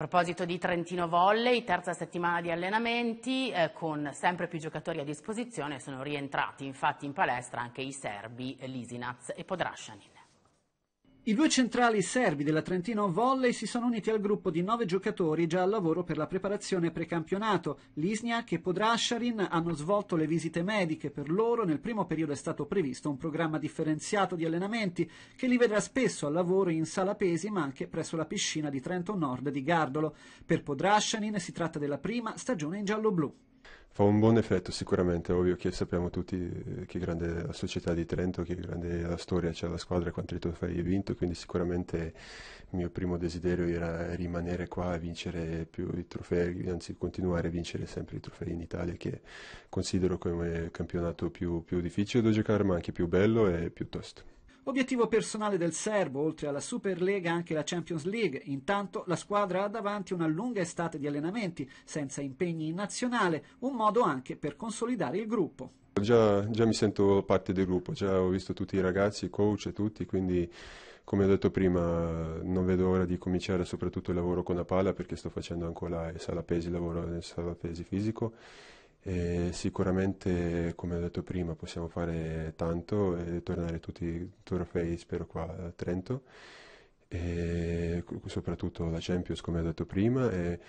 A proposito di Trentino Volley, terza settimana di allenamenti eh, con sempre più giocatori a disposizione, sono rientrati infatti in palestra anche i serbi eh, Lisinaz e Podrashanin. I due centrali serbi della Trentino Volley si sono uniti al gruppo di nove giocatori già al lavoro per la preparazione precampionato. Lisniak e Podrasharin hanno svolto le visite mediche. Per loro nel primo periodo è stato previsto un programma differenziato di allenamenti che li vedrà spesso al lavoro in sala pesi ma anche presso la piscina di Trento Nord di Gardolo. Per Podrasharin si tratta della prima stagione in giallo-blu fa un buon effetto sicuramente, ovvio che sappiamo tutti eh, che grande è la società di Trento, che grande è la storia, c'è cioè la squadra, quanti trofei hai vinto, quindi sicuramente il mio primo desiderio era rimanere qua e vincere più i trofei, anzi continuare a vincere sempre i trofei in Italia che considero come il campionato più, più difficile da giocare ma anche più bello e più tosto. Obiettivo personale del serbo, oltre alla Super League anche la Champions League. Intanto la squadra ha davanti una lunga estate di allenamenti, senza impegni in nazionale, un modo anche per consolidare il gruppo. Già, già mi sento parte del gruppo, già ho visto tutti i ragazzi, i coach e tutti, quindi come ho detto prima non vedo ora di cominciare soprattutto il lavoro con la palla perché sto facendo ancora il sala il lavoro nel sala pesi fisico e sicuramente, come ho detto prima, possiamo fare tanto e tornare tutti i trofei, spero, qua a Trento. E soprattutto la Champions, come ho detto prima. E,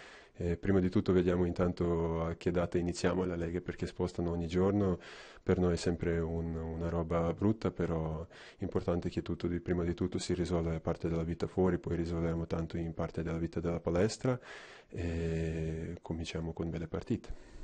e prima di tutto vediamo intanto a che date iniziamo la Lega, perché spostano ogni giorno. Per noi è sempre un, una roba brutta, però è importante che tutto, di, prima di tutto si risolva parte della vita fuori, poi risolveremo tanto in parte della vita della palestra e cominciamo con belle partite.